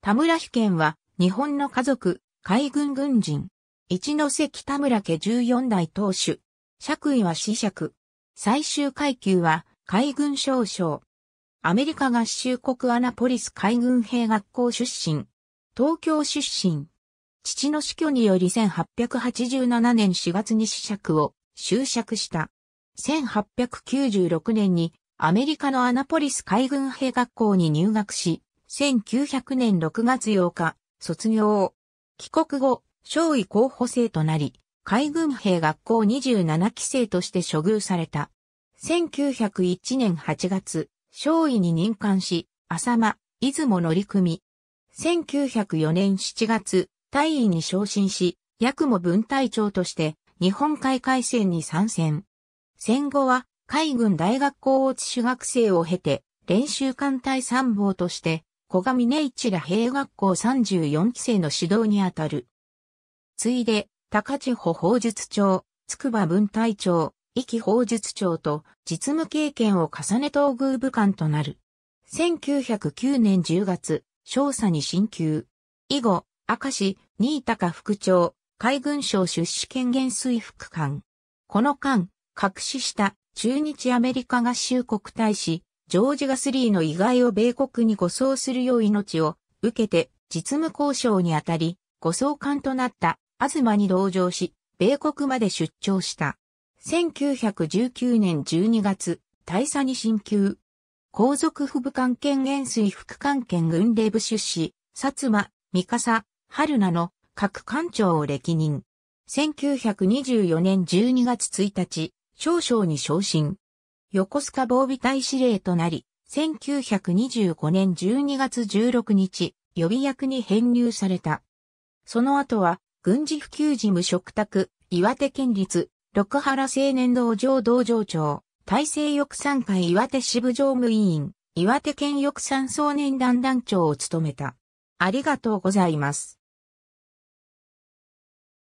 田村比県は、日本の家族、海軍軍人。一ノ関田村家14代当主。爵位は死爵。最終階級は、海軍少将。アメリカ合衆国アナポリス海軍兵学校出身。東京出身。父の死去により1887年4月に死爵を就爵した。1896年にアメリカのアナポリス海軍兵学校に入学し、1900年6月8日、卒業。帰国後、少尉候補生となり、海軍兵学校27期生として処遇された。1901年8月、少尉に任官し、浅間、出雲乗組。1904年7月、大尉に昇進し、八雲分隊長として日本海海戦に参戦。戦後は海軍大学校をち主学生を経て練習艦隊参謀として小上峰一ら兵学校34期生の指導にあたる。ついで、高千穂法術長、筑波文隊長、壱岐法術長と実務経験を重ね東宮武官となる。1909年10月、少佐に進級。以後、明石、新高副長、海軍省出資権限水副官。この間、隠しした中日アメリカ合衆国大使、ジョージ・ガスリーの遺骸を米国に護送するよう命を受けて実務交渉にあたり、護送官となった東に同乗し、米国まで出張した。1919年12月、大佐に進級。皇族府部官権元帥副官権軍令部出資、薩摩、三笠、春名の各官庁を歴任。1924年12月1日、少々に昇進。横須賀防備隊司令となり、1925年12月16日、予備役に編入された。その後は、軍事普及事務嘱託、岩手県立、六原青年道場道場長、大西翼賛会岩手支部常務委員、岩手県翼賛総年団団長を務めた。ありがとうございます。